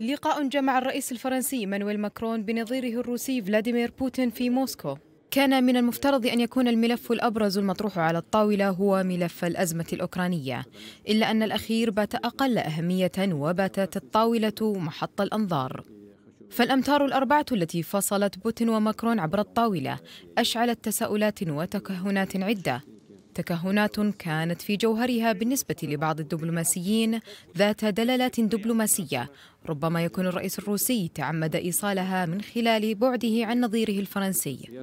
لقاء جمع الرئيس الفرنسي مانويل ماكرون بنظيره الروسي فلاديمير بوتين في موسكو كان من المفترض أن يكون الملف الأبرز المطروح على الطاولة هو ملف الأزمة الأوكرانية إلا أن الأخير بات أقل أهمية وباتت الطاولة محط الأنظار فالأمتار الأربعة التي فصلت بوتين وماكرون عبر الطاولة أشعلت تساؤلات وتكهنات عدة تكهنات كانت في جوهرها بالنسبة لبعض الدبلوماسيين ذات دلالات دبلوماسية ربما يكون الرئيس الروسي تعمد إيصالها من خلال بعده عن نظيره الفرنسي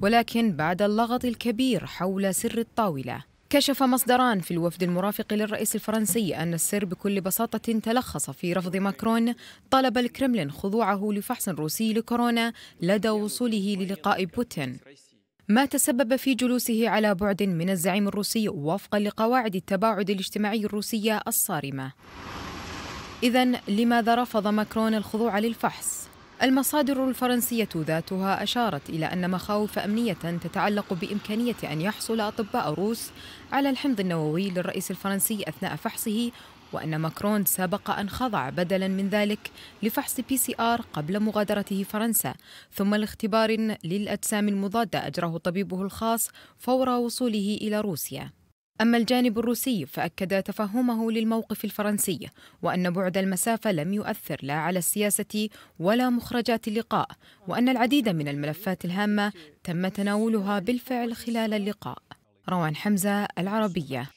ولكن بعد اللغط الكبير حول سر الطاولة كشف مصدران في الوفد المرافق للرئيس الفرنسي أن السر بكل بساطة تلخص في رفض ماكرون طلب الكرملين خضوعه لفحص روسي لكورونا لدى وصوله للقاء بوتين ما تسبب في جلوسه على بعد من الزعيم الروسي وفقا لقواعد التباعد الاجتماعي الروسية الصارمة إذا لماذا رفض ماكرون الخضوع للفحص؟ المصادر الفرنسية ذاتها أشارت إلى أن مخاوف أمنية تتعلق بإمكانية أن يحصل أطباء روس على الحمض النووي للرئيس الفرنسي أثناء فحصه وأن ماكرون سبق أن خضع بدلا من ذلك لفحص بي سي آر قبل مغادرته فرنسا ثم لاختبار للأجسام المضادة أجراه طبيبه الخاص فور وصوله إلى روسيا أما الجانب الروسي فأكد تفهمه للموقف الفرنسي وأن بعد المسافة لم يؤثر لا على السياسة ولا مخرجات اللقاء وأن العديد من الملفات الهامة تم تناولها بالفعل خلال اللقاء روان حمزة العربية